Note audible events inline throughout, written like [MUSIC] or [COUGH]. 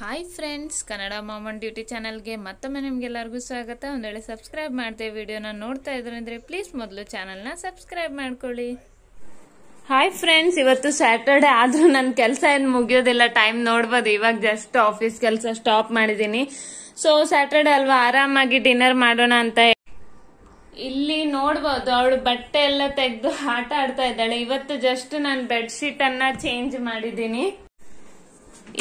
hi friends Kannada ಮಾಮನ್ duty ಚಾನಲ್ಗೆ ಮತ್ತೊಮ್ಮೆ ನಿಮಗೆಲ್ಲರಿಗೂ ಸ್ವಾಗತ ಒಂದು ವೇಳೆ ಸಬ್ಸ್ಕ್ರೈಬ್ ಮಾಡಿದೆ ವಿಡಿಯೋನ ನೋಡ್ತಾ ಇದ್ರು ಅಂದರೆ ಪ್ಲೀಸ್ ಮೊದಲು ಚಾನಲ್ನ ಸಬ್ಸ್ಕ್ರೈಬ್ ಮಾಡ್ಕೊಳ್ಳಿ ಹಾಯ್ ಫ್ರೆಂಡ್ಸ್ ಇವತ್ತು ಸ್ಯಾಟರ್ಡೆ ಆದರೂ ನನ್ನ ಕೆಲಸ ಏನು ಮುಗಿಯೋದಿಲ್ಲ ಟೈಮ್ ನೋಡ್ಬೋದು ಇವಾಗ ಜಸ್ಟ್ ಆಫೀಸ್ ಕೆಲಸ ಸ್ಟಾಪ್ ಮಾಡಿದ್ದೀನಿ ಸೊ ಸ್ಯಾಟರ್ಡೆ ಅಲ್ವಾ ಆರಾಮಾಗಿ ಡಿನ್ನರ್ ಮಾಡೋಣ ಅಂತ ಇಲ್ಲಿ ನೋಡ್ಬೋದು ಅವಳು ಬಟ್ಟೆ ಎಲ್ಲ ತೆಗೆದು ಆಟ ಆಡ್ತಾ ಇದ್ದಾಳೆ ಇವತ್ತು ಜಸ್ಟ್ ನಾನು ಬೆಡ್ಶೀಟ್ ಚೇಂಜ್ ಮಾಡಿದ್ದೀನಿ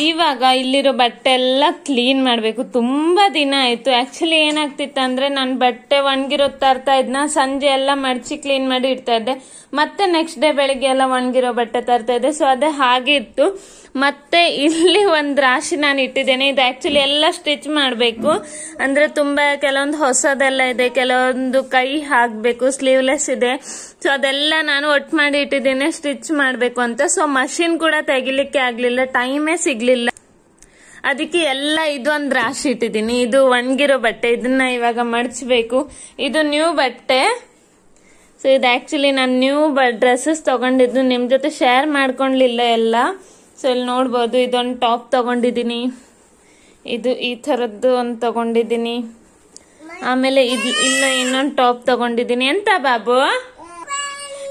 ಇವಾಗ ಇಲ್ಲಿರೋ ಬಟ್ಟೆ ಎಲ್ಲ ಕ್ಲೀನ್ ಮಾಡಬೇಕು ತುಂಬ ದಿನ ಆಯಿತು ಆ್ಯಕ್ಚುಲಿ ಏನಾಗ್ತಿತ್ತು ಅಂದರೆ ನಾನು ಬಟ್ಟೆ ಒಣಗಿರೋದು ತರ್ತಾ ಇದ್ನ ಸಂಜೆ ಎಲ್ಲ ಮಡಚಿ ಕ್ಲೀನ್ ಮಾಡಿ ಇಡ್ತಾ ಇದ್ದೆ ಮತ್ತೆ ನೆಕ್ಸ್ಟ್ ಡೇ ಬೆಳಗ್ಗೆ ಎಲ್ಲ ಒಣಗಿರೋ ಬಟ್ಟೆ ತರ್ತಾ ಇದ್ದೆ ಸೊ ಅದೇ ಹಾಗೆ ಇತ್ತು ಮತ್ತೆ ಇಲ್ಲಿ ಒಂದು ರಾಶಿ ನಾನು ಇಟ್ಟಿದ್ದೇನೆ ಇದು ಆ್ಯಕ್ಚುಲಿ ಎಲ್ಲ ಸ್ಟಿಚ್ ಮಾಡಬೇಕು ಅಂದರೆ ತುಂಬ ಕೆಲವೊಂದು ಹೊಸದೆಲ್ಲ ಇದೆ ಕೆಲವೊಂದು ಕೈ ಹಾಕಬೇಕು ಸ್ಲೀವ್ಲೆಸ್ ಇದೆ ಸೊ ಅದೆಲ್ಲ ನಾನು ಒಟ್ಟು ಮಾಡಿ ಇಟ್ಟಿದ್ದೇನೆ ಸ್ಟಿಚ್ ಮಾಡಬೇಕು ಅಂತ ಸೊ ಮಷಿನ್ ಕೂಡ ತೆಗಿಲಿಕ್ಕೆ ಆಗಲಿಲ್ಲ ಟೈಮೇ ಸಿಗ ಸಿಗ್ಲಿಲ್ಲ ಅದಕ್ಕೆ ಎಲ್ಲ ಒಂದ್ ರಾಶಿ ಇಟ್ಟಿದ್ದೀನಿ ಇದು ಒಣಗಿರೋ ಬಟ್ಟೆ ಇದನ್ನ ಇವಾಗ ಮಡಚಬೇಕು ಇದು ನ್ಯೂ ಬಟ್ಟೆ ಸೊ ಇದು ಆಕ್ಚುಲಿ ನಾನು ನ್ಯೂ ಡ್ರೆಸ್ಸಸ್ ತಗೊಂಡಿದ್ದು ನಿಮ್ ಜೊತೆ ಶೇರ್ ಮಾಡ್ಕೊಂಡ್ಲಿಲ್ಲ ಎಲ್ಲ ಸೊ ಇಲ್ಲಿ ನೋಡ್ಬೋದು ಇದೊಂದು ಟಾಪ್ ತಗೊಂಡಿದ್ದೀನಿ ಇದು ಈ ಥರದ್ದು ಒಂದು ತಗೊಂಡಿದ್ದೀನಿ ಆಮೇಲೆ ಇದು ಇಲ್ಲ ಇನ್ನೊಂದು ಟಾಪ್ ತಗೊಂಡಿದ್ದೀನಿ ಎಂತ ಬಾಬು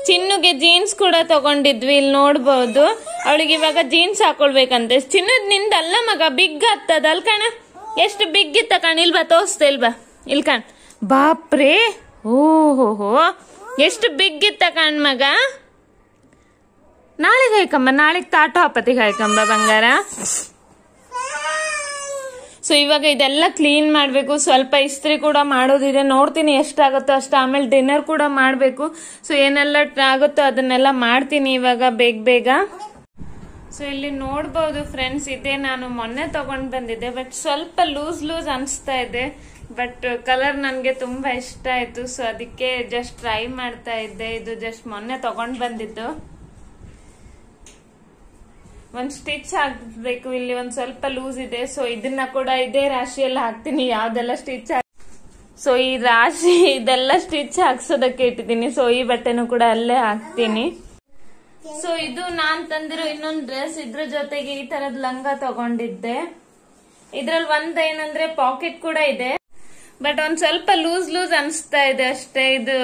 ಚಿನ್ನುಗೆ ಜೀನ್ಸ್ ಕೂಡ ತಗೊಂಡಿದ್ವಿ ಇಲ್ಲಿ ನೋಡ್ಬೋದು ಅವಳಿಗೆ ಇವಾಗ ಜೀನ್ಸ್ ಹಾಕೊಳ್ಬೇಕಂತೆ ನಿಂದ ನಿಂದಲ್ಲ ಮಗ ಬಿಗ್ ಆಗ್ತದ ಅಲ್ ಕಣ ಎಷ್ಟು ಬಿಗ್ ಇತ್ತ ಕಣ ಇಲ್ವಾ ತೋರಿಸ್ದೆ ಇಲ್ವಾ ಇಲ್ ಕಣ್ ಬಾಪ್ರೇ ಓಹೋಹೋ ಎಷ್ಟು ಬಿಗ್ ಇತ್ತ ಕಣ್ ಮಗ ನಾಳೆಗೆ ಹಾಯ್ಕಂಬ ನಾಳೆಗೆ ತಾಟು ಹಪ್ಪತ್ತಿಗೆ ಹಾಯ್ಕಂಬ ಬಂಗಾರ ಸೊ ಇವಾಗ ಇದೆಲ್ಲ ಕ್ಲೀನ್ ಮಾಡಬೇಕು ಸ್ವಲ್ಪ ಇಸ್ತ್ರಿ ಕೂಡ ಮಾಡೋದಿದೆ ನೋಡ್ತೀನಿ ಎಷ್ಟಾಗುತ್ತೋ ಅಷ್ಟು ಆಮೇಲೆ ಡಿನ್ನರ್ ಕೂಡ ಮಾಡಬೇಕು ಸೊ ಏನೆಲ್ಲ ಆಗುತ್ತೋ ಅದನ್ನೆಲ್ಲ ಮಾಡ್ತೀನಿ ಇವಾಗ ಬೇಗ ಬೇಗ ಸೊ ಇಲ್ಲಿ ನೋಡ್ಬೋದು ಫ್ರೆಂಡ್ಸ್ ಇದೇ ನಾನು ಮೊನ್ನೆ ತಗೊಂಡ್ ಬಂದಿದ್ದೆ ಬಟ್ ಸ್ವಲ್ಪ ಲೂಸ್ ಲೂಸ್ ಅನಿಸ್ತಾ ಇದೆ ಬಟ್ ಕಲರ್ ನನಗೆ ತುಂಬ ಇಷ್ಟ ಆಯಿತು ಸೊ ಅದಕ್ಕೆ ಜಸ್ಟ್ ಟ್ರೈ ಮಾಡ್ತಾ ಇದ್ದೆ ಇದು ಜಸ್ಟ್ ಮೊನ್ನೆ ತಗೊಂಡ್ ಬಂದಿದ್ದು ಒಂದ್ ಸ್ಟಿಚ್ ಹಾಕ್ಬೇಕು ಇಲ್ಲಿ ಒಂದ್ ಸ್ವಲ್ಪ ಲೂಸ್ ಇದೆ ಸೊ ಇದನ್ನ ಕೂಡ ಇದೇ ರಾಶಿಯಲ್ಲಿ ಹಾಕ್ತೀನಿ ಯಾವ್ದೆಲ್ಲ ಸ್ಟಿಚ್ ಸೊ ಈ ರಾಶಿ ಇದೆಲ್ಲ ಸ್ಟಿಚ್ ಹಾಕ್ಸೋದಕ್ಕೆ ಇಟ್ಟಿದೀನಿ ಸೊ ಈ ಬಟ್ಟೆನೂ ಕೂಡ ಅಲ್ಲೇ ಹಾಕ್ತೀನಿ ಸೊ ಇದು ನಾನ್ ತಂದಿರೋ ಇನ್ನೊಂದ್ ಡ್ರೆಸ್ ಇದ್ರ ಜೊತೆಗೆ ಈ ತರದ್ ಲಂಗ ತಗೊಂಡಿದ್ದೆ ಇದ್ರಲ್ಲಿ ಒಂದ್ ಏನಂದ್ರೆ ಪಾಕೆಟ್ ಕೂಡ ಇದೆ ಬಟ್ ಒಂದ್ ಸ್ವಲ್ಪ ಲೂಸ್ ಲೂಸ್ ಅನಿಸ್ತಾ ಇದೆ ಅಷ್ಟೇ ಇದು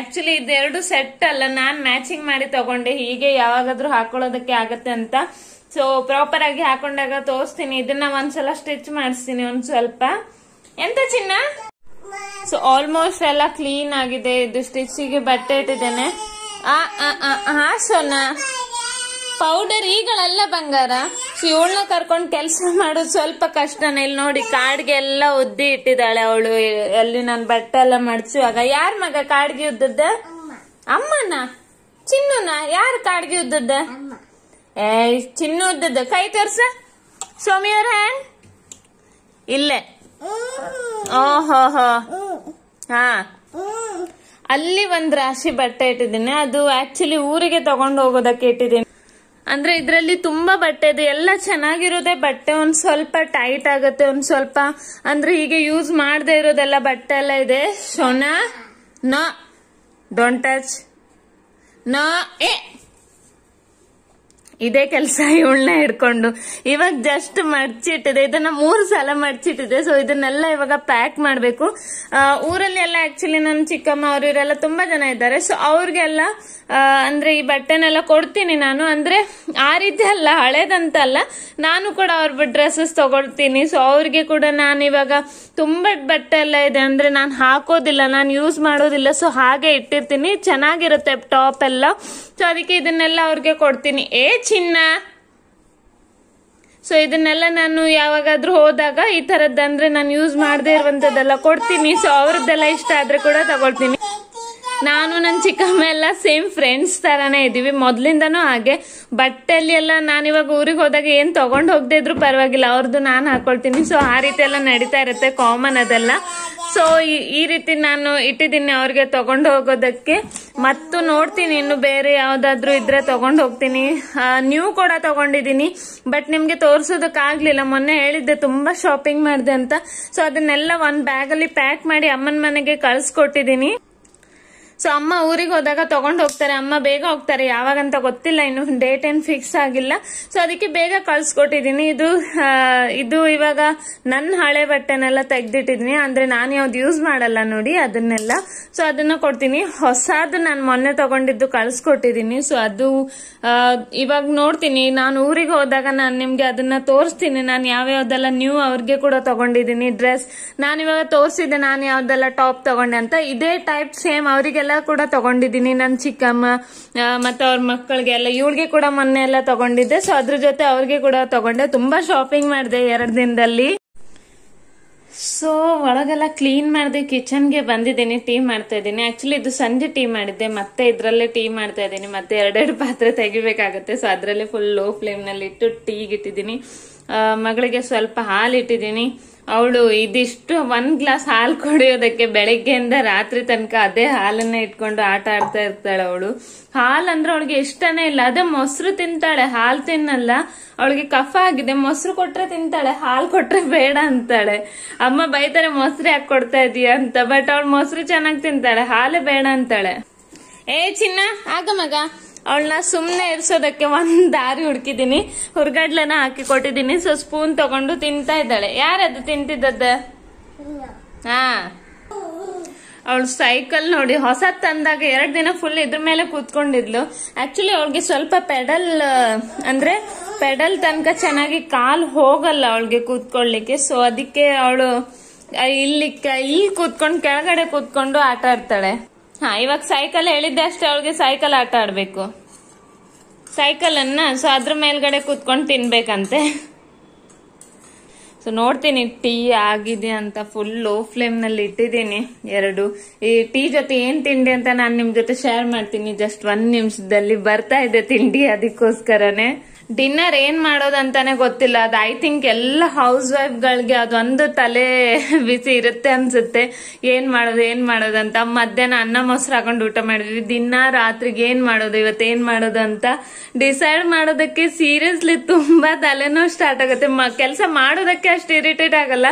ಆಕ್ಚುಲಿ ಇದೆರಡು ಸೆಟ್ ಅಲ್ಲ ನಾನ್ ಮ್ಯಾಚಿಂಗ್ ಮಾಡಿ ತಗೊಂಡೆ ಹೀಗೆ ಯಾವಾಗಾದ್ರೂ ಹಾಕೊಳ್ಳೋದಕ್ಕೆ ಆಗತ್ತೆ ಅಂತ ಸೊ ಪ್ರಾಪರ್ ಆಗಿ ಹಾಕೊಂಡಾಗ ತೋರಿಸ್ತೀನಿ ಇದನ್ನ ಒಂದ್ಸಲ ಸ್ಟಿಚ್ ಮಾಡಿಸ್ತೀನಿ ಒಂದ್ ಸ್ವಲ್ಪ ಎಂತ ಚಿನ್ನ ಸೊ ಆಲ್ಮೋಸ್ಟ್ ಎಲ್ಲ ಕ್ಲೀನ್ ಆಗಿದೆ ಇದು ಸ್ಟಿಚಿಗೆ ಬಟ್ಟೆ ಇಟ್ಟಿದ್ದೇನೆ ಆ ಆ ಸೋನಾ ಪೌಡರ್ ಈಗಳಲ್ಲ ಬಂಗಾರ ಇವಳನ್ನ ಕರ್ಕೊಂಡು ಕೆಲಸ ಮಾಡೋದು ಸ್ವಲ್ಪ ಕಷ್ಟನೇ ಇಲ್ಲಿ ನೋಡಿ ಕಾಡ್ಗೆ ಎಲ್ಲ ಉದ್ದಿ ಇಟ್ಟಿದ್ದಾಳೆ ಅವಳು ಅಲ್ಲಿ ನಾನು ಬಟ್ಟೆ ಎಲ್ಲ ಮಡಚುವಾಗ ಯಾರ ಮಗ ಕಾಡ್ಗೆ ಉದ್ದದ್ದ ಅಮ್ಮನ ಚಿನ್ನುನ ಯಾರು ಕಾಡ್ಗೆ ಉದ್ದದ್ದ ಏ ಚಿನ್ನು ಉದ್ದದ್ದ ಕೈ ತೋರ್ಸ ಸ್ವಾಮಿಯವ್ರ ಹ್ಯಾಂಡ್ ಇಲ್ಲೇ ಓಹೋಹೋ ಹಾ ಅಲ್ಲಿ ಒಂದ್ ರಾಶಿ ಬಟ್ಟೆ ಇಟ್ಟಿದ್ದೀನಿ ಅದು ಆಕ್ಚುಲಿ ಊರಿಗೆ ತಗೊಂಡು ಹೋಗೋದಕ್ಕೆ ಇಟ್ಟಿದ್ದೀನಿ ಅಂದ್ರೆ ಇದ್ರಲ್ಲಿ ತುಂಬಾ ಬಟ್ಟೆ ಇದೆ ಎಲ್ಲ ಚೆನ್ನಾಗಿರೋದೇ ಬಟ್ಟೆ ಒಂದ್ ಸ್ವಲ್ಪ ಟೈಟ್ ಆಗುತ್ತೆ ಒಂದ್ ಸ್ವಲ್ಪ ಅಂದ್ರೆ ಹೀಗೆ ಯೂಸ್ ಮಾಡದೆ ಇರೋದೆಲ್ಲ ಬಟ್ಟೆ ಎಲ್ಲ ಇದೆ ಸೋನಾ ನ ಡೋಂಟ್ ಟಚ್ ನ ಎ ಇದೇ ಕೆಲಸ ಇವಳನ್ನ ಹಿಡ್ಕೊಂಡು ಇವಾಗ ಜಸ್ಟ್ ಮಡ್ಚಿಟ್ಟಿದೆ ಇದನ್ನ ಮೂರು ಸಲ ಮಡ್ಚಿಟ್ಟಿದೆ ಸೊ ಇದನ್ನೆಲ್ಲ ಇವಾಗ ಪ್ಯಾಕ್ ಮಾಡಬೇಕು ಊರಲ್ಲಿ ಎಲ್ಲ ಆಕ್ಚುಲಿ ನನ್ನ ಚಿಕ್ಕಮ್ಮ ಅವರು ಇವರೆಲ್ಲ ತುಂಬಾ ಜನ ಇದ್ದಾರೆ ಸೊ ಅವ್ರಿಗೆಲ್ಲ ಅಂದ್ರೆ ಈ ಬಟ್ಟೆನೆಲ್ಲ ಕೊಡ್ತೀನಿ ನಾನು ಅಂದ್ರೆ ಆ ರೀತಿ ಅಲ್ಲ ಹಳೇದಂತಲ್ಲ ನಾನು ಕೂಡ ಅವ್ರ ಡ್ರೆಸ್ಸಸ್ ತಗೊಳ್ತೀನಿ ಸೊ ಅವ್ರಿಗೆ ಕೂಡ ನಾನು ಇವಾಗ ತುಂಬಾ ಬಟ್ಟೆ ಎಲ್ಲ ಇದೆ ಅಂದ್ರೆ ನಾನು ಹಾಕೋದಿಲ್ಲ ನಾನು ಯೂಸ್ ಮಾಡೋದಿಲ್ಲ ಸೊ ಹಾಗೆ ಇಟ್ಟಿರ್ತೀನಿ ಚೆನ್ನಾಗಿರುತ್ತೆ ಟಾಪ್ ಎಲ್ಲ ಸೊ ಅದಕ್ಕೆ ಇದನ್ನೆಲ್ಲ ಅವ್ರಿಗೆ ಕೊಡ್ತೀನಿ ಏಜ್ ಚಿನ್ನ ಸೊ ಇದನ್ನೆಲ್ಲ ನಾನು ಯಾವಾಗಾದ್ರೂ ಹೋದಾಗ ಈ ಥರದ್ದಂದ್ರೆ ನಾನು ಯೂಸ್ ಮಾಡದೇ ಇರುವಂತದ್ದೆಲ್ಲ ಕೊಡ್ತೀನಿ ಸೊ ಅವ್ರದ್ದೆಲ್ಲ ಇಷ್ಟ ಆದ್ರೆ ಕೂಡ ತಗೊಳ್ತೀನಿ ನಾನು ನನ್ನ ಚಿಕ್ಕಮ್ಮ ಎಲ್ಲ ಸೇಮ್ ಫ್ರೆಂಡ್ಸ್ ತರಾನೇ ಇದ್ದೀವಿ ಮೊದಲಿಂದನೂ ಹಾಗೆ ಬಟ್ಟೆಯಲ್ಲಿ ಎಲ್ಲ ನಾನಿವಾಗ ಊರಿಗೆ ಹೋದಾಗ ಏನು ತೊಗೊಂಡು ಹೋಗದೆ ಇದ್ರು ಪರವಾಗಿಲ್ಲ ಅವ್ರದ್ದು ನಾನು ಹಾಕೊಳ್ತೀನಿ ಸೊ ಆ ರೀತಿ ಎಲ್ಲ ನಡೀತಾ ಇರುತ್ತೆ ಕಾಮನ್ ಅದೆಲ್ಲ ಸೊ ಈ ರೀತಿ ನಾನು ಇಟ್ಟಿದ್ದೀನಿ ಅವ್ರಿಗೆ ತಗೊಂಡು ಹೋಗೋದಕ್ಕೆ ಮತ್ತು ನೋಡ್ತೀನಿ ಇನ್ನು ಬೇರೆ ಯಾವ್ದಾದ್ರು ಇದ್ರೆ ತಗೊಂಡು ಹೋಗ್ತೀನಿ ನೀವು ಕೂಡ ತಗೊಂಡಿದ್ದೀನಿ ಬಟ್ ನಿಮ್ಗೆ ತೋರ್ಸೋದಕ್ಕಾಗ್ಲಿಲ್ಲ ಮೊನ್ನೆ ಹೇಳಿದ್ದೆ ತುಂಬಾ ಶಾಪಿಂಗ್ ಮಾಡಿದೆ ಅಂತ ಸೊ ಅದನ್ನೆಲ್ಲ ಒಂದ್ ಬ್ಯಾಗ್ ಅಲ್ಲಿ ಪ್ಯಾಕ್ ಮಾಡಿ ಅಮ್ಮನ ಮನೆಗೆ ಕಳ್ಸಿಕೊಟ್ಟಿದ್ದೀನಿ ಸೊ ಅಮ್ಮ ಊರಿಗೆ ಹೋದಾಗ ತಗೊಂಡು ಹೋಗ್ತಾರೆ ಅಮ್ಮ ಬೇಗ ಹೋಗ್ತಾರೆ ಯಾವಾಗಂತ ಗೊತ್ತಿಲ್ಲ ಇನ್ನು ಡೇಟ್ ಏನು ಫಿಕ್ಸ್ ಆಗಿಲ್ಲ ಸೊ ಅದಕ್ಕೆ ಬೇಗ ಕಳ್ಸಿಕೊಟ್ಟಿದೀನಿ ಇದು ಇದು ಇವಾಗ ನನ್ನ ಹಳೆ ಬಟ್ಟೆನೆಲ್ಲ ತೆಗ್ದಿಟ್ಟಿದೀನಿ ಅಂದ್ರೆ ನಾನು ಯಾವ್ದು ಯೂಸ್ ಮಾಡಲ್ಲ ನೋಡಿ ಅದನ್ನೆಲ್ಲ ಸೊ ಅದನ್ನ ಕೊಡ್ತೀನಿ ಹೊಸದು ನಾನು ಮೊನ್ನೆ ತಗೊಂಡಿದ್ದು ಕಳ್ಸಿಕೊಟ್ಟಿದ್ದೀನಿ ಸೊ ಅದು ಇವಾಗ ನೋಡ್ತೀನಿ ನಾನು ಊರಿಗೆ ಹೋದಾಗ ನಾನು ನಿಮ್ಗೆ ಅದನ್ನ ತೋರಿಸ್ತೀನಿ ನಾನು ಯಾವ್ಯಾವ್ದೆಲ್ಲ ನ್ಯೂ ಅವ್ರಿಗೆ ಕೂಡ ತಗೊಂಡಿದ್ದೀನಿ ಡ್ರೆಸ್ ನಾನು ಇವಾಗ ತೋರಿಸಿದ್ದೆ ನಾನು ಯಾವ್ದೆಲ್ಲ ಟಾಪ್ ತಗೊಂಡೆ ಅಂತ ಇದೇ ಟೈಪ್ ಸೇಮ್ ಅವರಿಗೆಲ್ಲ ಕೂಡ ತಗೊಂಡಿದ್ದೀನಿ ನನ್ನ ಚಿಕ್ಕಮ್ಮ ಮತ್ತೆ ಅವ್ರ ಮಕ್ಕಳಿಗೆ ಎಲ್ಲ ಇವಳಿಗೆ ಕೂಡ ಮೊನ್ನೆ ಎಲ್ಲ ತಗೊಂಡಿದ್ದೆ ಸೊ ಅದ್ರ ಜೊತೆ ಅವ್ರಿಗೆ ಕೂಡ ತಗೊಂಡೆ ತುಂಬಾ ಶಾಪಿಂಗ್ ಮಾಡಿದೆ ಎರಡು ದಿನದಲ್ಲಿ ಸೊ ಒಳಗೆಲ್ಲ ಕ್ಲೀನ್ ಮಾಡಿದೆ ಕಿಚನ್ಗೆ ಬಂದಿದ್ದೀನಿ ಟೀ ಮಾಡ್ತಾ ಇದ್ದೀನಿ ಆಕ್ಚುಲಿ ಇದು ಸಂಜೆ ಟೀ ಮಾಡಿದ್ದೆ ಮತ್ತೆ ಇದರಲ್ಲೇ ಟೀ ಮಾಡ್ತಾ ಇದ್ದೀನಿ ಮತ್ತೆ ಎರಡೆರಡು ಪಾತ್ರೆ ತೆಗಿಬೇಕಾಗುತ್ತೆ ಸೊ ಅದರಲ್ಲೇ ಫುಲ್ ಲೋ ನಲ್ಲಿ ಇಟ್ಟು ಟೀಗಿಟ್ಟಿದ್ದೀನಿ ಮಗಳಿಗೆ ಸ್ವಲ್ಪ ಹಾಲು ಇಟ್ಟಿದ್ದೀನಿ ಅವಳು ಇದಿಷ್ಟು ಒನ್ ಗ್ಲಾಸ್ ಹಾಲು ಕುಡಿಯೋದಕ್ಕೆ ಬೆಳಗ್ಗೆಯಿಂದ ರಾತ್ರಿ ತನಕ ಅದೇ ಹಾಲನ್ನ ಇಟ್ಕೊಂಡು ಆಟ ಆಡ್ತಾ ಇರ್ತಾಳೆ ಅವಳು ಹಾಲು ಅಂದ್ರೆ ಅವಳಿಗೆ ಇಷ್ಟನೇ ಇಲ್ಲ ಅದೇ ಮೊಸರು ತಿಂತಾಳೆ ಹಾಲು ತಿನ್ನಲ್ಲ ಅವಳಿಗೆ ಕಫ ಆಗಿದೆ ಮೊಸರು ಕೊಟ್ರೆ ತಿಂತಾಳೆ ಹಾಲು ಕೊಟ್ರೆ ಬೇಡ ಅಂತಾಳೆ ಅಮ್ಮ ಬೈತಾರೆ ಮೊಸರು ಯಾಕೆ ಕೊಡ್ತಾ ಇದೀಯ ಅಂತ ಬಟ್ ಅವಳು ಮೊಸರು ಚೆನ್ನಾಗಿ ತಿಂತಾಳೆ ಹಾಲು ಬೇಡ ಅಂತಾಳೆ ಏ ಚಿನ್ನ ಆಗ ಮಗ ಅವಳನ್ನ ಸುಮ್ಮನೆ ಇರ್ಸೋದಕ್ಕೆ ಒಂದ್ ದಾರಿ ಹುಡ್ಕಿದೀನಿ ಹುರ್ಗಡ್ಲೆನ ಹಾಕಿ ಕೊಟ್ಟಿದ್ದೀನಿ ಸೊ ಸ್ಪೂನ್ ತಗೊಂಡು ತಿಂತಾ ಇದ್ದಾಳೆ ಯಾರದು ತಿಂತಿದ್ದದ ಹಾ ಅವಳು ಸೈಕಲ್ ನೋಡಿ ಹೊಸ ತಂದಾಗ ಎರಡು ದಿನ ಫುಲ್ ಇದ್ರ ಮೇಲೆ ಕೂತ್ಕೊಂಡಿದ್ಲು ಆಕ್ಚುಲಿ ಅವಳಿಗೆ ಸ್ವಲ್ಪ ಪೆಡಲ್ ಅಂದ್ರೆ ಪೆಡಲ್ ತನಕ ಚೆನ್ನಾಗಿ ಕಾಲ್ ಹೋಗಲ್ಲ ಅವಳಿಗೆ ಕೂತ್ಕೊಳ್ಳಿಕ್ಕೆ ಸೊ ಅದಕ್ಕೆ ಅವಳು ಇಲ್ಲಿ ಇಲ್ಲಿ ಕೂತ್ಕೊಂಡು ಕೆಳಗಡೆ ಕೂತ್ಕೊಂಡು ಆಟ ಆಡ್ತಾಳೆ ಹಾ ಇವಾಗ ಸೈಕಲ್ ಹೇಳಿದ್ದೆ ಅಷ್ಟೇ ಅವಳಿಗೆ ಸೈಕಲ್ ಆಟ ಸೈಕಲ್ ಅನ್ನ ಸೊ ಅದ್ರ ಮೇಲ್ಗಡೆ ಕೂತ್ಕೊಂಡು ತಿನ್ಬೇಕಂತೆ ಸೊ ನೋಡ್ತೀನಿ ಟೀ ಆಗಿದೆ ಅಂತ ಫುಲ್ ಲೋ ಫ್ಲೇಮ್ ನಲ್ಲಿ ಇಟ್ಟಿದ್ದೀನಿ ಎರಡು ಈ ಟೀ ಜೊತೆ ಏನ್ ತಿಂಡಿ ಅಂತ ನಾನು ನಿಮ್ ಜೊತೆ ಶೇರ್ ಮಾಡ್ತೀನಿ ಜಸ್ಟ್ ಒಂದ್ ನಿಮಿಷದಲ್ಲಿ ಬರ್ತಾ ಇದೆ ತಿಂಡಿ ಅದಕ್ಕೋಸ್ಕರನೇ ಡಿನ್ನರ್ ಏನ್ ಮಾಡೋದಂತಾನೆ ಗೊತ್ತಿಲ್ಲ ಅದ್ ಐ ಥಿಂಕ್ ಎಲ್ಲ ಹೌಸ್ ವೈಫ್ ಗಳಿಗೆ ಅದೊಂದು ತಲೆ [LAUGHS] ಬಿಸಿ ಇರುತ್ತೆ ಅನ್ಸುತ್ತೆ ಏನ್ ಮಾಡೋದು ಏನ್ ಮಾಡೋದಂತ ಮಧ್ಯಾಹ್ನ ಅನ್ನ ಮೊಸರು ಹಾಕೊಂಡು ಊಟ ಮಾಡಿದ್ವಿ ದಿನ ರಾತ್ರಿಗೆ ಏನ್ ಮಾಡೋದು ಇವತ್ತು ಏನ್ ಮಾಡೋದು ಅಂತ ಡಿಸೈಡ್ ಮಾಡೋದಕ್ಕೆ ಸೀರಿಯಸ್ಲಿ ತುಂಬಾ ತಲೆನೋ ಸ್ಟಾರ್ಟ್ ಆಗುತ್ತೆ ಕೆಲಸ ಮಾಡೋದಕ್ಕೆ ಅಷ್ಟು ಇರಿಟೇಟ್ ಆಗಲ್ಲ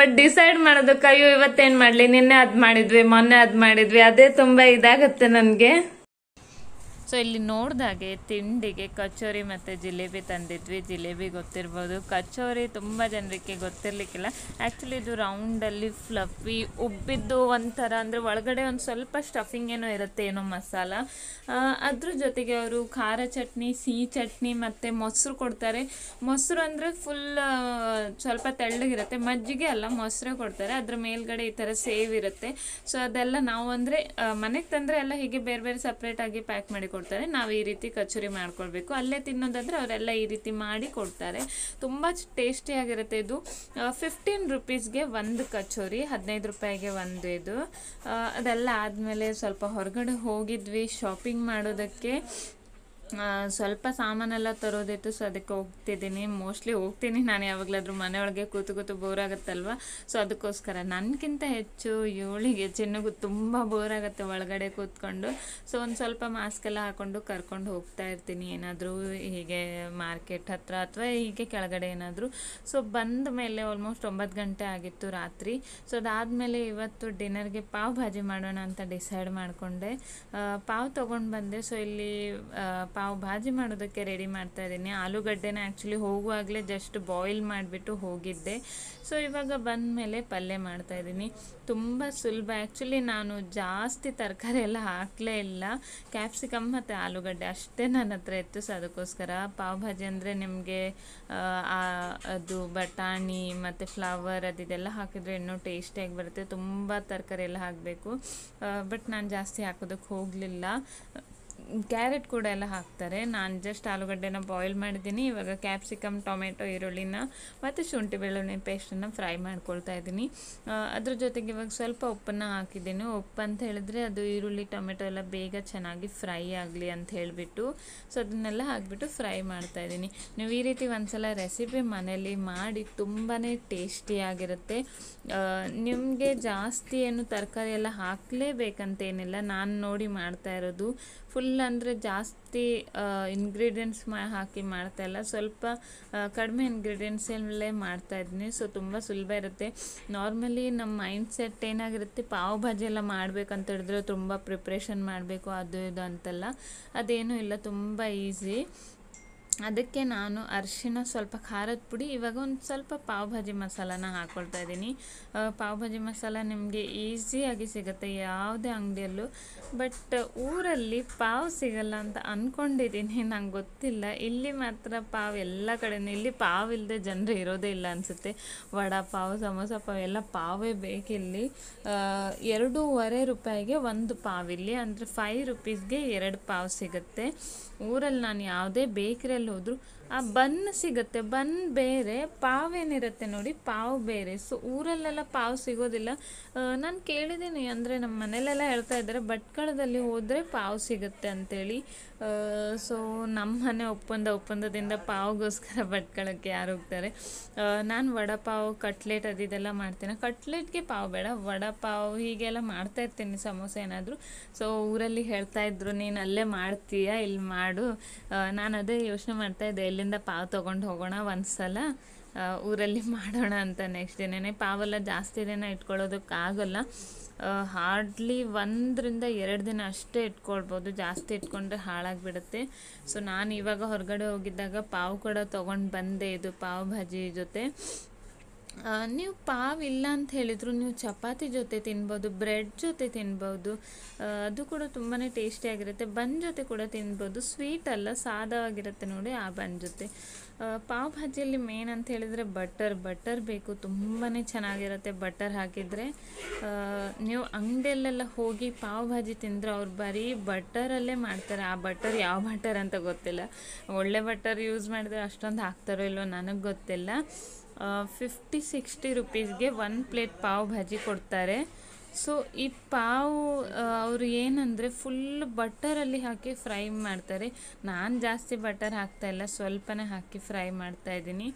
ಬಟ್ ಡಿಸೈಡ್ ಮಾಡೋದಕ್ಕೆ ಅಯ್ಯೋ ಇವತ್ತೇನ್ ಮಾಡ್ಲಿ ನಿನ್ನೆ ಅದ್ ಮಾಡಿದ್ವಿ ಮೊನ್ನೆ ಅದ್ ಮಾಡಿದ್ವಿ ಅದೇ ತುಂಬಾ ಇದಾಗತ್ತೆ ನನ್ಗೆ ಸೊ ಇಲ್ಲಿ ನೋಡಿದಾಗೆ ತಿಂಡಿಗೆ ಕಚೋರಿ ಮತ್ತು ಜಿಲೇಬಿ ತಂದಿದ್ವಿ ಜಿಲೇಬಿ ಗೊತ್ತಿರ್ಬೋದು ಕಚೋರಿ ತುಂಬ ಜನರಿಗೆ ಗೊತ್ತಿರಲಿಕ್ಕಿಲ್ಲ ಆ್ಯಕ್ಚುಲಿ ಇದು ರೌಂಡಲ್ಲಿ ಫ್ಲಫಿ ಉಬ್ಬಿದ್ದು ಒಂಥರ ಅಂದರೆ ಒಳಗಡೆ ಒಂದು ಸ್ವಲ್ಪ ಸ್ಟಫಿಂಗ್ ಏನೋ ಇರುತ್ತೆ ಏನೋ ಮಸಾಲ ಅದ್ರ ಜೊತೆಗೆ ಅವರು ಖಾರ ಚಟ್ನಿ ಸಿಹಿ ಚಟ್ನಿ ಮತ್ತು ಮೊಸರು ಕೊಡ್ತಾರೆ ಮೊಸರು ಅಂದರೆ ಫುಲ್ ಸ್ವಲ್ಪ ತೆಳ್ಳಗಿರುತ್ತೆ ಮಜ್ಜಿಗೆ ಅಲ್ಲ ಮೊಸರೇ ಕೊಡ್ತಾರೆ ಅದ್ರ ಮೇಲ್ಗಡೆ ಈ ಥರ ಸೇವ್ ಇರುತ್ತೆ ಸೊ ಅದೆಲ್ಲ ನಾವು ಅಂದರೆ ಮನೆಗೆ ತಂದರೆ ಎಲ್ಲ ಹೀಗೆ ಬೇರೆ ಬೇರೆ ಸಪ್ರೇಟಾಗಿ ಪ್ಯಾಕ್ ಮಾಡಿ ಕೊಡ್ತೀವಿ ಕೊಡ್ತಾರೆ ನಾವು ಈ ರೀತಿ ಕಚೋರಿ ಮಾಡ್ಕೊಳ್ಬೇಕು ಅಲ್ಲೇ ತಿನ್ನೋದಾದರೆ ಅವರೆಲ್ಲ ಈ ರೀತಿ ಮಾಡಿ ಕೊಡ್ತಾರೆ ತುಂಬ ಟೇಸ್ಟಿಯಾಗಿರುತ್ತೆ ಇದು ಫಿಫ್ಟೀನ್ ರುಪೀಸ್ಗೆ ಒಂದು ಕಚೋರಿ ಹದಿನೈದು ರೂಪಾಯಿಗೆ ಒಂದು ಇದು ಅದೆಲ್ಲ ಆದಮೇಲೆ ಸ್ವಲ್ಪ ಹೊರಗಡೆ ಹೋಗಿದ್ವಿ ಶಾಪಿಂಗ್ ಮಾಡೋದಕ್ಕೆ ಸ್ವಲ್ಪ ಸಾಮಾನೆಲ್ಲ ತರೋದಿತ್ತು ಸೊ ಅದಕ್ಕೆ ಹೋಗ್ತಿದ್ದೀನಿ ಮೋಸ್ಟ್ಲಿ ಹೋಗ್ತೀನಿ ನಾನು ಯಾವಾಗಲಾದರೂ ಮನೆಯೊಳಗೆ ಕೂತು ಕೂತು ಬೋರ್ ಆಗುತ್ತಲ್ವ ಸೊ ಅದಕ್ಕೋಸ್ಕರ ನನಗಿಂತ ಹೆಚ್ಚು ಏಳಿಗೆ ಚಿನ್ನಗೂ ತುಂಬ ಬೋರ್ ಆಗುತ್ತೆ ಒಳಗಡೆ ಕೂತ್ಕೊಂಡು ಸೊ ಒಂದು ಸ್ವಲ್ಪ ಮಾಸ್ಕ್ ಎಲ್ಲ ಹಾಕ್ಕೊಂಡು ಕರ್ಕೊಂಡು ಹೋಗ್ತಾ ಇರ್ತೀನಿ ಏನಾದರೂ ಹೀಗೆ ಮಾರ್ಕೆಟ್ ಹತ್ರ ಅಥವಾ ಹೀಗೆ ಕೆಳಗಡೆ ಏನಾದರೂ ಸೊ ಬಂದ ಮೇಲೆ ಆಲ್ಮೋಸ್ಟ್ ಒಂಬತ್ತು ಗಂಟೆ ಆಗಿತ್ತು ರಾತ್ರಿ ಸೊ ಅದಾದಮೇಲೆ ಇವತ್ತು ಡಿನ್ನರ್ಗೆ ಪಾವ್ ಭಾಜಿ ಮಾಡೋಣ ಅಂತ ಡಿಸೈಡ್ ಮಾಡಿಕೊಂಡೆ ಪಾವ್ ತೊಗೊಂಡು ಬಂದೆ ಸೊ ಇಲ್ಲಿ ಪಾವ್ ಪಾವ್ ಭಾಜಿ ಮಾಡೋದಕ್ಕೆ ರೆಡಿ ಮಾಡ್ತಾ ಇದ್ದೀನಿ ಆಲೂಗಡ್ಡೆನ ಆ್ಯಕ್ಚುಲಿ ಹೋಗುವಾಗಲೇ ಜಸ್ಟ್ ಬಾಯ್ಲ್ ಮಾಡಿಬಿಟ್ಟು ಹೋಗಿದ್ದೆ ಸೊ ಇವಾಗ ಬಂದ ಮೇಲೆ ಪಲ್ಯ ಮಾಡ್ತಾ ಇದ್ದೀನಿ ತುಂಬ ಸುಲಭ ಆ್ಯಕ್ಚುಲಿ ನಾನು ಜಾಸ್ತಿ ತರಕಾರಿ ಎಲ್ಲ ಹಾಕಲೇ ಇಲ್ಲ ಕ್ಯಾಪ್ಸಿಕಮ್ ಮತ್ತು ಆಲೂಗಡ್ಡೆ ಅಷ್ಟೇ ನನ್ನ ಹತ್ರ ಇತ್ತು ಸೊ ಅದಕ್ಕೋಸ್ಕರ ಪಾವ್ ಭಾಜಿ ಅಂದರೆ ನಿಮಗೆ ಅದು ಬಟಾಣಿ ಮತ್ತು ಫ್ಲವರ್ ಅದು ಇದೆಲ್ಲ ಹಾಕಿದರೆ ಇನ್ನೂ ಟೇಸ್ಟಿಯಾಗಿ ಬರುತ್ತೆ ತುಂಬ ತರಕಾರಿ ಎಲ್ಲ ಹಾಕಬೇಕು ಬಟ್ ನಾನು ಜಾಸ್ತಿ ಹಾಕೋದಕ್ಕೆ ಹೋಗಲಿಲ್ಲ ಕ್ಯಾರೆಟ್ ಕೂಡ ಎಲ್ಲ ಹಾಕ್ತಾರೆ ನಾನು ಜಸ್ಟ್ ಆಲೂಗಡ್ಡೆನ ಬಾಯ್ಲ್ ಮಾಡಿದ್ದೀನಿ ಇವಾಗ ಕ್ಯಾಪ್ಸಿಕಮ್ ಟೊಮೆಟೊ ಈರುಳ್ಳಿನ ಮತ್ತು ಶುಂಠಿ ಬೆಳ್ಳುಳ್ಳಿ ಪೇಸ್ಟನ್ನು ಫ್ರೈ ಮಾಡ್ಕೊಳ್ತಾ ಇದ್ದೀನಿ ಅದ್ರ ಜೊತೆಗೆ ಇವಾಗ ಸ್ವಲ್ಪ ಉಪ್ಪನ್ನು ಹಾಕಿದ್ದೀನಿ ಉಪ್ಪು ಅಂತ ಹೇಳಿದ್ರೆ ಅದು ಈರುಳ್ಳಿ ಟೊಮೆಟೊ ಎಲ್ಲ ಬೇಗ ಚೆನ್ನಾಗಿ ಫ್ರೈ ಆಗಲಿ ಅಂತ ಹೇಳಿಬಿಟ್ಟು ಸೊ ಅದನ್ನೆಲ್ಲ ಹಾಕಿಬಿಟ್ಟು ಫ್ರೈ ಮಾಡ್ತಾ ಇದ್ದೀನಿ ನೀವು ಈ ರೀತಿ ಒಂದ್ಸಲ ರೆಸಿಪಿ ಮನೇಲಿ ಮಾಡಿ ತುಂಬಾ ಟೇಸ್ಟಿಯಾಗಿರುತ್ತೆ ನಿಮಗೆ ಜಾಸ್ತಿ ಏನು ತರಕಾರಿ ಎಲ್ಲ ಹಾಕಲೇಬೇಕಂತೇನಿಲ್ಲ ನಾನು ನೋಡಿ ಮಾಡ್ತಾ ಇರೋದು ಫುಲ್ ಇಲ್ಲ ಅಂದರೆ ಜಾಸ್ತಿ ಇಂಗ್ರೀಡಿಯೆಂಟ್ಸ್ ಮಾ ಹಾಕಿ ಮಾಡ್ತಾಯಿಲ್ಲ ಸ್ವಲ್ಪ ಕಡಿಮೆ ಮಾಡ್ತಾ ಇದ್ದೀನಿ ಸೊ ತುಂಬ ಸುಲಭ ಇರುತ್ತೆ ನಾರ್ಮಲಿ ನಮ್ಮ ಮೈಂಡ್ ಸೆಟ್ ಏನಾಗಿರುತ್ತೆ ಪಾವ್ ಭಾಜಿ ಎಲ್ಲ ಮಾಡಬೇಕಂತ ಹೇಳಿದ್ರೆ ತುಂಬ ಪ್ರಿಪ್ರೇಷನ್ ಮಾಡಬೇಕು ಅದು ಇದು ಅಂತೆಲ್ಲ ಅದೇನೂ ಇಲ್ಲ ತುಂಬ ಈಸಿ ಅದಕ್ಕೆ ನಾನು ಅರಿಶಿಣ ಸ್ವಲ್ಪ ಖಾರದ ಪುಡಿ ಇವಾಗ ಒಂದು ಸ್ವಲ್ಪ ಪಾವ್ ಭಾಜಿ ಮಸಾಲಾನ ಹಾಕ್ಕೊಳ್ತಾ ಇದ್ದೀನಿ ಪಾವ್ ಭಾಜಿ ಮಸಾಲ ನಿಮಗೆ ಈಸಿಯಾಗಿ ಸಿಗುತ್ತೆ ಯಾವುದೇ ಅಂಗಡಿಯಲ್ಲೂ ಬಟ್ ಊರಲ್ಲಿ ಪಾವ್ ಸಿಗಲ್ಲ ಅಂತ ಅಂದ್ಕೊಂಡಿದ್ದೀನಿ ನಂಗೆ ಗೊತ್ತಿಲ್ಲ ಇಲ್ಲಿ ಮಾತ್ರ ಪಾವ್ ಎಲ್ಲ ಕಡೆ ಇಲ್ಲಿ ಪಾವ್ ಇಲ್ಲದೆ ಜನರು ಇರೋದೇ ಇಲ್ಲ ಅನಿಸುತ್ತೆ ವಡಾ ಪಾವ್ ಸಮೋಸ ಪಾವ್ ಎಲ್ಲ ಪಾವೇ ಬೇಕಿಲ್ಲಿ ಎರಡೂವರೆ ರೂಪಾಯಿಗೆ ಒಂದು ಪಾವ್ ಇಲ್ಲಿ ಅಂದರೆ ಫೈವ್ ರುಪೀಸ್ಗೆ ಎರಡು ಪಾವ್ ಸಿಗುತ್ತೆ ಊರಲ್ಲಿ ನಾನು ಯಾವುದೇ ಬೇಕ್ರಿಯಲ್ಲಿ ఊర్లలో ಆ ಬನ್ ಸಿಗುತ್ತೆ ಬನ್ ಬೇರೆ ಪಾವೇನಿರುತ್ತೆ ಏನಿರುತ್ತೆ ನೋಡಿ ಪಾವ್ ಬೇರೆ ಸೊ ಊರಲ್ಲೆಲ್ಲ ಪಾವ್ ಸಿಗೋದಿಲ್ಲ ನಾನು ಕೇಳಿದ್ದೀನಿ ಅಂದರೆ ನಮ್ಮ ಮನೇಲೆಲ್ಲ ಹೇಳ್ತಾ ಇದ್ದಾರೆ ಭಟ್ಕಳದಲ್ಲಿ ಹೋದರೆ ಪಾವ್ ಸಿಗುತ್ತೆ ಅಂಥೇಳಿ ಸೊ ನಮ್ಮ ಮನೆ ಒಪ್ಪಂದ ಒಪ್ಪಂದದಿಂದ ಪಾವ್ಗೋಸ್ಕರ ಭಟ್ಕಳಕ್ಕೆ ಯಾರು ಹೋಗ್ತಾರೆ ನಾನು ವಡಪಾವ್ ಕಟ್ಲೆಟ್ ಅದಿದೆಲ್ಲ ಮಾಡ್ತೀನಿ ಕಟ್ಲೆಟ್ಗೆ ಪಾವ್ ಬೇಡ ವಡಪಾವ್ ಹೀಗೆಲ್ಲ ಮಾಡ್ತಾ ಇರ್ತೀನಿ ಸಮೋಸೆ ಏನಾದರೂ ಸೊ ಊರಲ್ಲಿ ಹೇಳ್ತಾ ಇದ್ರು ನೀನು ಅಲ್ಲೇ ಮಾಡ್ತೀಯಾ ಇಲ್ಲಿ ಮಾಡು ನಾನು ಅದೇ ಯೋಚನೆ ಮಾಡ್ತಾ ಇದ್ದೆ ಇಲ್ಲಿಂದ ಪಾವ್ ತೊಗೊಂಡು ಹೋಗೋಣ ಒಂದು ಸಲ ಊರಲ್ಲಿ ಮಾಡೋಣ ಅಂತ ನೆಕ್ಸ್ಟ್ ದಿನನೇ ಪಾವೆಲ್ಲ ಜಾಸ್ತಿ ದಿನ ಇಟ್ಕೊಳ್ಳೋದಕ್ಕಾಗಲ್ಲ ಹಾರ್ಡ್ಲಿ ಒಂದರಿಂದ ಎರಡು ದಿನ ಅಷ್ಟೇ ಇಟ್ಕೊಳ್ಬೋದು ಜಾಸ್ತಿ ಇಟ್ಕೊಂಡ್ರೆ ಹಾಳಾಗಿಬಿಡುತ್ತೆ ಸೊ ನಾನು ಇವಾಗ ಹೊರಗಡೆ ಹೋಗಿದ್ದಾಗ ಪಾವು ಕೂಡ ತೊಗೊಂಡು ಬಂದೆ ಇದು ಪಾವು ಭಾಜಿ ಜೊತೆ ನೀವು ಪಾವ್ ಇಲ್ಲ ಅಂತ ಹೇಳಿದ್ರು ನೀವು ಚಪಾತಿ ಜೊತೆ ತಿನ್ಬೋದು ಬ್ರೆಡ್ ಜೊತೆ ತಿನ್ಬೋದು ಅದು ಕೂಡ ತುಂಬಾ ಟೇಸ್ಟಿಯಾಗಿರುತ್ತೆ ಬನ್ ಜೊತೆ ಕೂಡ ತಿನ್ಬೋದು ಸ್ವೀಟ್ ಅಲ್ಲ ಸಾದವಾಗಿರುತ್ತೆ ನೋಡಿ ಆ ಬನ್ ಜೊತೆ ಪಾವ್ ಭಾಜಿಯಲ್ಲಿ ಮೇನ್ ಅಂತ ಹೇಳಿದರೆ ಬಟರ್ ಬಟರ್ ಬೇಕು ತುಂಬಾ ಚೆನ್ನಾಗಿರುತ್ತೆ ಬಟರ್ ಹಾಕಿದರೆ ನೀವು ಅಂಗಡಿಯಲ್ಲೆಲ್ಲ ಹೋಗಿ ಪಾವ್ ಭಾಜಿ ತಿಂದರೆ ಅವ್ರು ಬರೀ ಬಟರಲ್ಲೇ ಮಾಡ್ತಾರೆ ಆ ಬಟರ್ ಯಾವ ಬಟರ್ ಅಂತ ಗೊತ್ತಿಲ್ಲ ಒಳ್ಳೆ ಬಟರ್ ಯೂಸ್ ಮಾಡಿದರೆ ಅಷ್ಟೊಂದು ಹಾಕ್ತಾರೋ ಇಲ್ಲೋ ನನಗೆ ಗೊತ್ತಿಲ್ಲ ಫಿಫ್ಟಿ ಸಿಕ್ಸ್ಟಿ ರುಪೀಸ್ಗೆ ಒನ್ ಪ್ಲೇಟ್ ಪಾವ್ ಭಾಜಿ ಕೊಡ್ತಾರೆ ಸೊ ಈ ಪಾವು ಅವರು ಏನಂದರೆ ಫುಲ್ ಬಟರಲ್ಲಿ ಹಾಕಿ ಫ್ರೈ ಮಾಡ್ತಾರೆ ನಾನು ಜಾಸ್ತಿ ಬಟರ್ ಹಾಕ್ತಾಯಿಲ್ಲ ಸ್ವಲ್ಪನೇ ಹಾಕಿ ಫ್ರೈ ಮಾಡ್ತಾಯಿದ್ದೀನಿ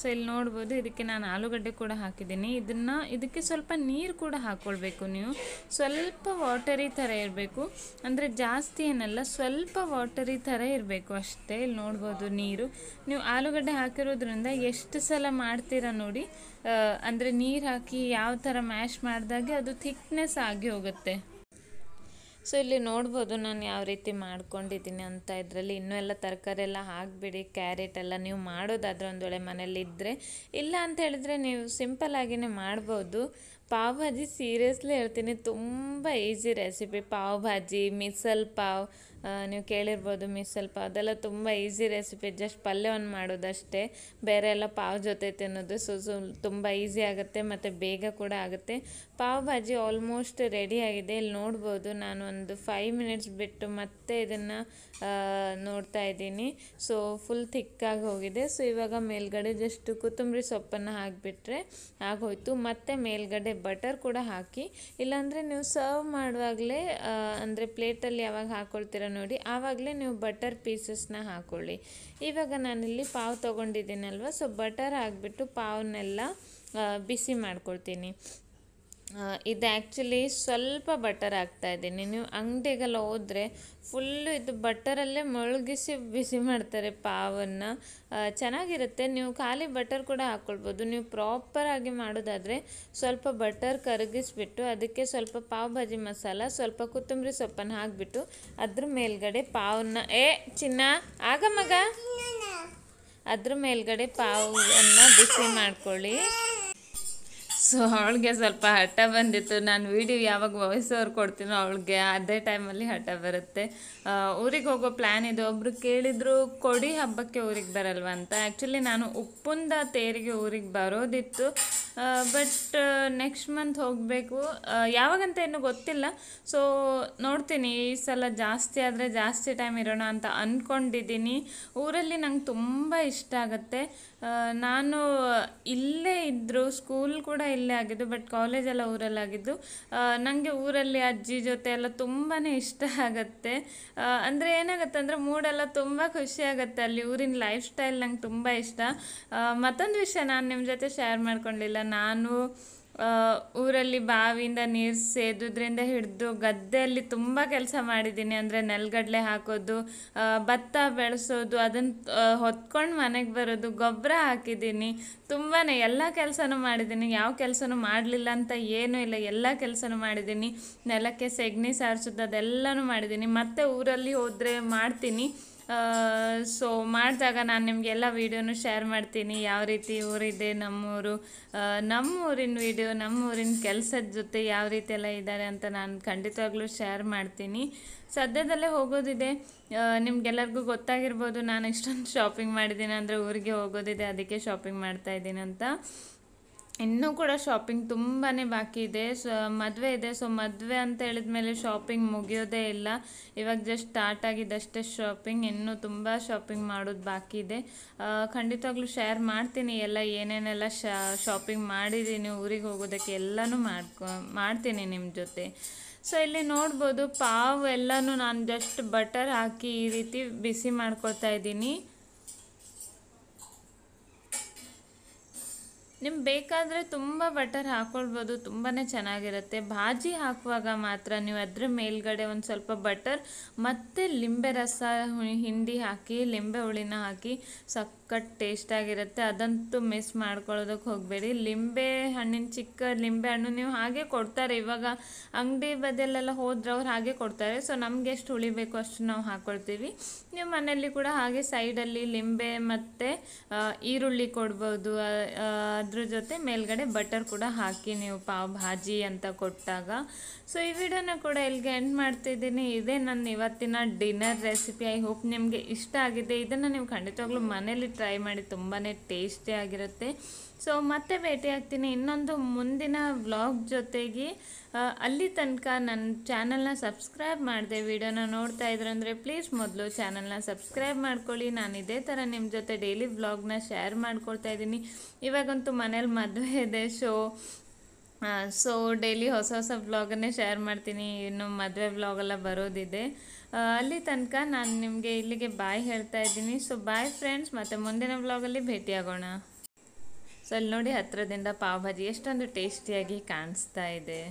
ಸೊ ಇಲ್ಲಿ ನೋಡ್ಬೋದು ಇದಕ್ಕೆ ನಾನು ಆಲೂಗಡ್ಡೆ ಕೂಡ ಹಾಕಿದ್ದೀನಿ ಇದನ್ನು ಇದಕ್ಕೆ ಸ್ವಲ್ಪ ನೀರು ಕೂಡ ಹಾಕ್ಕೊಳ್ಬೇಕು ನೀವು ಸ್ವಲ್ಪ ವಾಟರಿ ಥರ ಇರಬೇಕು ಅಂದರೆ ಜಾಸ್ತಿ ಏನಲ್ಲ ಸ್ವಲ್ಪ ವಾಟರಿ ಥರ ಇರಬೇಕು ಅಷ್ಟೇ ಇಲ್ಲಿ ನೋಡ್ಬೋದು ನೀರು ನೀವು ಆಲೂಗಡ್ಡೆ ಹಾಕಿರೋದ್ರಿಂದ ಎಷ್ಟು ಸಲ ಮಾಡ್ತೀರ ನೋಡಿ ಅಂದರೆ ನೀರು ಹಾಕಿ ಯಾವ ಥರ ಮ್ಯಾಶ್ ಮಾಡಿದಾಗೆ ಅದು ಥಿಕ್ನೆಸ್ ಆಗಿ ಹೋಗುತ್ತೆ ಸೊ ಇಲ್ಲಿ ನೋಡ್ಬೋದು ನಾನು ಯಾವ ರೀತಿ ಮಾಡ್ಕೊಂಡಿದ್ದೀನಿ ಅಂತ ಇದರಲ್ಲಿ ಇನ್ನೂ ಎಲ್ಲ ತರಕಾರಿ ಎಲ್ಲ ಹಾಕಿಬಿಡಿ ಕ್ಯಾರೆಟ್ ಎಲ್ಲ ನೀವು ಮಾಡೋದಾದ್ರೆ ಒಂದು ವೇಳೆ ಮನೇಲಿದ್ದರೆ ಇಲ್ಲ ಅಂತ ಹೇಳಿದ್ರೆ ನೀವು ಸಿಂಪಲ್ಲಾಗಿಯೇ ಮಾಡ್ಬೋದು ಪಾವ್ ಭಾಜಿ ಸೀರಿಯಸ್ಲಿ ಹೇಳ್ತೀನಿ ತುಂಬ ಈಸಿ ರೆಸಿಪಿ ಪಾವ್ ಭಾಜಿ ಮಿಸಲ್ ಪಾವ್ ನೀವು ಕೇಳಿರ್ಬೋದು ಮಿಸ್ ಸ್ವಲ್ಪ ಅದೆಲ್ಲ ತುಂಬ ಈಸಿ ರೆಸಿಪಿ ಜಸ್ಟ್ ಪಲ್ಯವನ್ನು ಮಾಡೋದಷ್ಟೇ ಬೇರೆ ಎಲ್ಲ ಪಾವ್ ಜೊತೆ ತಿನ್ನೋದು ಸೊ ಸೊ ತುಂಬ ಈಸಿ ಆಗುತ್ತೆ ಮತ್ತು ಬೇಗ ಕೂಡ ಆಗುತ್ತೆ ಪಾವ್ ಭಾಜಿ ಆಲ್ಮೋಸ್ಟ್ ರೆಡಿ ಆಗಿದೆ ಇಲ್ಲಿ ನೋಡ್ಬೋದು ನಾನು ಒಂದು ಫೈವ್ ಮಿನಿಟ್ಸ್ ಬಿಟ್ಟು ಮತ್ತೆ ಇದನ್ನು ನೋಡ್ತಾ ಇದ್ದೀನಿ ಸೊ ಫುಲ್ ಥಿಕ್ಕಾಗಿ ಹೋಗಿದೆ ಸೊ ಇವಾಗ ಮೇಲ್ಗಡೆ ಜಸ್ಟ್ ಕೊತ್ತಂಬರಿ ಸೊಪ್ಪನ್ನು ಹಾಕಿಬಿಟ್ರೆ ಆಗೋಯ್ತು ಮತ್ತು ಮೇಲ್ಗಡೆ ಬಟರ್ ಕೂಡ ಹಾಕಿ ಇಲ್ಲಾಂದರೆ ನೀವು ಸರ್ವ್ ಮಾಡುವಾಗಲೇ ಅಂದರೆ ಪ್ಲೇಟಲ್ಲಿ ಯಾವಾಗ ಹಾಕ್ಕೊಳ್ತೀರ ನೋಡಿ ಆವಾಗಲೇ ನೀವು ಬಟರ್ ಪೀಸಸ್ನ ಹಾಕೊಳ್ಳಿ ಇವಾಗ ನಾನಿಲ್ಲಿ ಪಾವ್ ತೊಗೊಂಡಿದ್ದೀನಲ್ವ ಸೊ ಬಟರ್ ಹಾಕ್ಬಿಟ್ಟು ಪಾವ್ನೆಲ್ಲ ಬಿಸಿ ಮಾಡ್ಕೊಳ್ತೀನಿ ಇದು ಆ್ಯಕ್ಚುಲಿ ಸ್ವಲ್ಪ ಬಟರ್ ಹಾಕ್ತಾಯಿದ್ದೀನಿ ನೀವು ಅಂಗಡಿಗೆಲ್ಲ ಹೋದರೆ ಫುಲ್ಲು ಇದು ಬಟರಲ್ಲೇ ಮುಳುಗಿಸಿ ಬಿಸಿ ಮಾಡ್ತಾರೆ ಪಾವನ್ನು ಚೆನ್ನಾಗಿರುತ್ತೆ ನೀವು ಖಾಲಿ ಬಟರ್ ಕೂಡ ಹಾಕ್ಕೊಳ್ಬೋದು ನೀವು ಪ್ರಾಪರಾಗಿ ಮಾಡೋದಾದರೆ ಸ್ವಲ್ಪ ಬಟರ್ ಕರಗಿಸ್ಬಿಟ್ಟು ಅದಕ್ಕೆ ಸ್ವಲ್ಪ ಪಾವ್ ಭಾಜಿ ಮಸಾಲ ಸ್ವಲ್ಪ ಕೊತ್ತಂಬರಿ ಸೊಪ್ಪನ್ನು ಹಾಕಿಬಿಟ್ಟು ಅದ್ರ ಮೇಲ್ಗಡೆ ಪಾವನ್ನ ಏ ಚಿನ್ನ ಆಗ ಮಗ ಅದ್ರ ಮೇಲ್ಗಡೆ ಪಾವನ್ನು ಬಿಸಿ ಮಾಡ್ಕೊಳ್ಳಿ ಸೊ ಅವಳಿಗೆ ಸ್ವಲ್ಪ ಹಠ ಬಂದಿತ್ತು ನಾನು ವೀಡಿಯೋ ಯಾವಾಗ ವಾಯ್ಸ್ ಓವರ್ ಕೊಡ್ತೀನೋ ಅವಳಿಗೆ ಅದೇ ಟೈಮಲ್ಲಿ ಹಠ ಬರುತ್ತೆ ಊರಿಗೆ ಹೋಗೋ ಪ್ಲ್ಯಾನ್ ಇದೆ ಒಬ್ಬರು ಕೇಳಿದ್ರು ಕೊಡಿ ಹಬ್ಬಕ್ಕೆ ಊರಿಗೆ ಬರಲ್ವ ಅಂತ ಆ್ಯಕ್ಚುಲಿ ನಾನು ಉಪ್ಪುಂದ ತೇರಿಗೆ ಊರಿಗೆ ಬರೋದಿತ್ತು ಬಟ್ ನೆಕ್ಸ್ಟ್ ಮಂತ್ ಹೋಗಬೇಕು ಯಾವಾಗಂತ ಏನು ಗೊತ್ತಿಲ್ಲ ಸೊ ನೋಡ್ತೀನಿ ಈ ಸಲ ಜಾಸ್ತಿ ಆದರೆ ಜಾಸ್ತಿ ಟೈಮ್ ಇರೋಣ ಅಂತ ಅಂದ್ಕೊಂಡಿದ್ದೀನಿ ಊರಲ್ಲಿ ನಂಗೆ ತುಂಬ ಇಷ್ಟ ಆಗುತ್ತೆ ನಾನು ಇಲ್ಲೇ ಇದ್ದರೂ ಸ್ಕೂಲ್ ಕೂಡ ಇಲ್ಲೇ ಆಗಿದ್ದು ಬಟ್ ಕಾಲೇಜೆಲ್ಲ ಊರಲ್ಲಾಗಿದ್ದು ನನಗೆ ಊರಲ್ಲಿ ಅಜ್ಜಿ ಜೊತೆ ಎಲ್ಲ ತುಂಬಾ ಇಷ್ಟ ಆಗುತ್ತೆ ಅಂದರೆ ಏನಾಗುತ್ತೆ ಅಂದರೆ ಮೂಡೆಲ್ಲ ತುಂಬ ಖುಷಿ ಆಗುತ್ತೆ ಅಲ್ಲಿ ಊರಿನ ಲೈಫ್ ಸ್ಟೈಲ್ ನಂಗೆ ತುಂಬ ಇಷ್ಟ ಮತ್ತೊಂದು ವಿಷಯ ನಾನು ನಿಮ್ಮ ಜೊತೆ ಶೇರ್ ಮಾಡ್ಕೊಂಡಿಲ್ಲ ನಾನು ಊರಲ್ಲಿ ಬಾವಿಯಿಂದ ನೀರು ಸೇದೋದ್ರಿಂದ ಹಿಡಿದು ಗದ್ದೆಯಲ್ಲಿ ತುಂಬ ಕೆಲಸ ಮಾಡಿದ್ದೀನಿ ಅಂದರೆ ನೆಲಗಡಲೆ ಹಾಕೋದು ಭತ್ತ ಬೆಳೆಸೋದು ಅದನ್ನು ಹೊತ್ಕೊಂಡು ಮನೆಗೆ ಬರೋದು ಗೊಬ್ಬರ ಹಾಕಿದ್ದೀನಿ ತುಂಬಾ ಎಲ್ಲ ಕೆಲಸನೂ ಮಾಡಿದ್ದೀನಿ ಯಾವ ಕೆಲಸನೂ ಮಾಡಲಿಲ್ಲ ಅಂತ ಏನೂ ಇಲ್ಲ ಎಲ್ಲ ಕೆಲಸನೂ ಮಾಡಿದ್ದೀನಿ ನೆಲಕ್ಕೆ ಸೆಗಣಿ ಸಾರಿಸೋದು ಅದೆಲ್ಲನೂ ಮಾಡಿದ್ದೀನಿ ಮತ್ತೆ ಊರಲ್ಲಿ ಹೋದರೆ ಮಾಡ್ತೀನಿ ಸೊ ಮಾಡಿದಾಗ ನಾನು ನಿಮಗೆಲ್ಲ ವೀಡಿಯೋನೂ ಶೇರ್ ಮಾಡ್ತೀನಿ ಯಾವ ರೀತಿ ಊರಿದೆ ನಮ್ಮೂರು ನಮ್ಮೂರಿನ ವೀಡಿಯೋ ನಮ್ಮೂರಿನ ಕೆಲಸದ ಜೊತೆ ಯಾವ ರೀತಿ ಎಲ್ಲ ಇದ್ದಾರೆ ಅಂತ ನಾನು ಖಂಡಿತವಾಗ್ಲೂ ಶೇರ್ ಮಾಡ್ತೀನಿ ಸದ್ಯದಲ್ಲೇ ಹೋಗೋದಿದೆ ನಿಮಗೆಲ್ಲರಿಗೂ ಗೊತ್ತಾಗಿರ್ಬೋದು ನಾನು ಇಷ್ಟೊಂದು ಶಾಪಿಂಗ್ ಮಾಡಿದ್ದೀನಿ ಅಂದರೆ ಊರಿಗೆ ಹೋಗೋದಿದೆ ಅದಕ್ಕೆ ಶಾಪಿಂಗ್ ಮಾಡ್ತಾಯಿದ್ದೀನಿ ಅಂತ ಇನ್ನೂ ಕೂಡ ಶಾಪಿಂಗ್ ತುಂಬಾ ಬಾಕಿ ಇದೆ ಸೊ ಮದುವೆ ಇದೆ ಸೊ ಮದುವೆ ಅಂತ ಹೇಳಿದ ಮೇಲೆ ಶಾಪಿಂಗ್ ಮುಗಿಯೋದೇ ಇಲ್ಲ ಇವಾಗ ಜಸ್ಟ್ ಸ್ಟಾರ್ಟ್ ಆಗಿದ್ದಷ್ಟೇ ಶಾಪಿಂಗ್ ಇನ್ನೂ ತುಂಬ ಶಾಪಿಂಗ್ ಮಾಡೋದು ಬಾಕಿ ಇದೆ ಖಂಡಿತವಾಗ್ಲೂ ಶೇರ್ ಮಾಡ್ತೀನಿ ಎಲ್ಲ ಏನೇನೆಲ್ಲ ಶಾಪಿಂಗ್ ಮಾಡಿದ್ದೀನಿ ಊರಿಗೆ ಹೋಗೋದಕ್ಕೆ ಎಲ್ಲನೂ ಮಾಡ್ಕೊ ಮಾಡ್ತೀನಿ ನಿಮ್ಮ ಜೊತೆ ಸೊ ಇಲ್ಲಿ ನೋಡ್ಬೋದು ಪಾವ್ ಎಲ್ಲನೂ ನಾನು ಜಸ್ಟ್ ಬಟರ್ ಹಾಕಿ ಈ ರೀತಿ ಬಿಸಿ ಮಾಡ್ಕೊತಾ ಇದ್ದೀನಿ ನಿಮ್ಗೆ ಬೇಕಾದರೆ ತುಂಬ ಬಟರ್ ಹಾಕ್ಕೊಳ್ಬೋದು ತುಂಬಾ ಚೆನ್ನಾಗಿರುತ್ತೆ ಭಾಜಿ ಹಾಕುವಾಗ ಮಾತ್ರ ನೀವು ಅದ್ರ ಮೇಲ್ಗಡೆ ಒಂದು ಸ್ವಲ್ಪ ಬಟರ್ ಮತ್ತು ಲಿಂಬೆ ರಸ ಹಿಂಡಿ ಹಾಕಿ ಲಿಂಬೆ ಹುಳಿನ ಹಾಕಿ ಸಖತ್ ಟೇಸ್ಟಾಗಿರುತ್ತೆ ಅದಂತೂ ಮಿಸ್ ಮಾಡ್ಕೊಳ್ಳೋದಕ್ಕೆ ಹೋಗಬೇಡಿ ಲಿಂಬೆ ಹಣ್ಣಿನ ಚಿಕ್ಕ ಲಿಂಬೆ ಹಣ್ಣು ನೀವು ಹಾಗೆ ಕೊಡ್ತಾರೆ ಇವಾಗ ಅಂಗಡಿ ಬದಲೆಲ್ಲ ಹೋದ್ರೆ ಅವ್ರು ಹಾಗೆ ಕೊಡ್ತಾರೆ ಸೊ ನಮ್ಗೆ ಎಷ್ಟು ಹುಳಿ ಅಷ್ಟು ನಾವು ಹಾಕ್ಕೊಳ್ತೀವಿ ನೀವು ಮನೆಯಲ್ಲಿ ಕೂಡ ಹಾಗೆ ಸೈಡಲ್ಲಿ ಲಿಂಬೆ ಮತ್ತು ಈರುಳ್ಳಿ ಕೊಡ್ಬೋದು ಅದ್ರ ಜೊತೆ ಮೇಲ್ಗಡೆ ಬಟರ್ ಕೂಡ ಹಾಕಿ ನೀವು ಪಾವ್ ಭಾಜಿ ಅಂತ ಕೊಟ್ಟಾಗ ಸೊ ಈ ವಿಡಿಯೋನ ಕೂಡ ಇಲ್ಲಿಗೆ ಎಂಡ್ ಮಾಡ್ತಿದ್ದೀನಿ ಇದೇ ನನ್ನ ಇವತ್ತಿನ ಡಿನ್ನರ್ ರೆಸಿಪಿ ಐ ಹೋಪ್ ನಿಮಗೆ ಇಷ್ಟ ಆಗಿದೆ ಇದನ್ನು ನೀವು ಖಂಡಿತವಾಗ್ಲೂ ಮನೇಲಿ ಟ್ರೈ ಮಾಡಿ ತುಂಬಾ ಟೇಸ್ಟಿಯಾಗಿರುತ್ತೆ ಆಗಿರುತ್ತೆ ಸೊ ಮತ್ತೆ ಆಗ್ತೀನಿ ಇನ್ನೊಂದು ಮುಂದಿನ ವ್ಲಾಗ್ ಜೊತೆಗೆ ಅಲ್ಲಿ ತನಕ ನನ್ನ ಚಾನಲ್ನ ಸಬ್ಸ್ಕ್ರೈಬ್ ಮಾಡಿದೆ ವಿಡಿಯೋನ ನೋಡ್ತಾ ಅಂದರೆ ಪ್ಲೀಸ್ ಮೊದಲು ಚಾನಲ್ನ ಸಬ್ಸ್ಕ್ರೈಬ್ ಮಾಡ್ಕೊಳ್ಳಿ ನಾನು ಇದೇ ಥರ ನಿಮ್ಮ ಜೊತೆ ಡೈಲಿ ವ್ಲಾಗ್ನ ಶೇರ್ ಮಾಡ್ಕೊಳ್ತಾ ಇದ್ದೀನಿ ಇವಾಗಂತೂ ಮನೇಲಿ ಮದುವೆ ಇದೆ ಶೋ ಸೊ ಡೈಲಿ ಹೊಸ ಹೊಸ ವ್ಲಾಗನ್ನೇ ಶೇರ್ ಮಾಡ್ತೀನಿ ಇನ್ನು ಮದುವೆ ವ್ಲಾಗೆಲ್ಲ ಬರೋದಿದೆ ಅಲ್ಲಿ ತನಕ ನಾನು ನಿಮಗೆ ಇಲ್ಲಿಗೆ ಬಾಯ್ ಹೇಳ್ತಾ ಇದ್ದೀನಿ ಸೊ ಬಾಯ್ ಫ್ರೆಂಡ್ಸ್ ಮತ್ತು ಮುಂದಿನ ವ್ಲಾಗಲ್ಲಿ ಭೇಟಿಯಾಗೋಣ ಸೊ ಅಲ್ಲಿ ನೋಡಿ ಹತ್ತಿರದಿಂದ ಪಾವ್ ಭಾಜಿ ಎಷ್ಟೊಂದು ಟೇಸ್ಟಿಯಾಗಿ ಕಾಣಿಸ್ತಾ ಇದೆ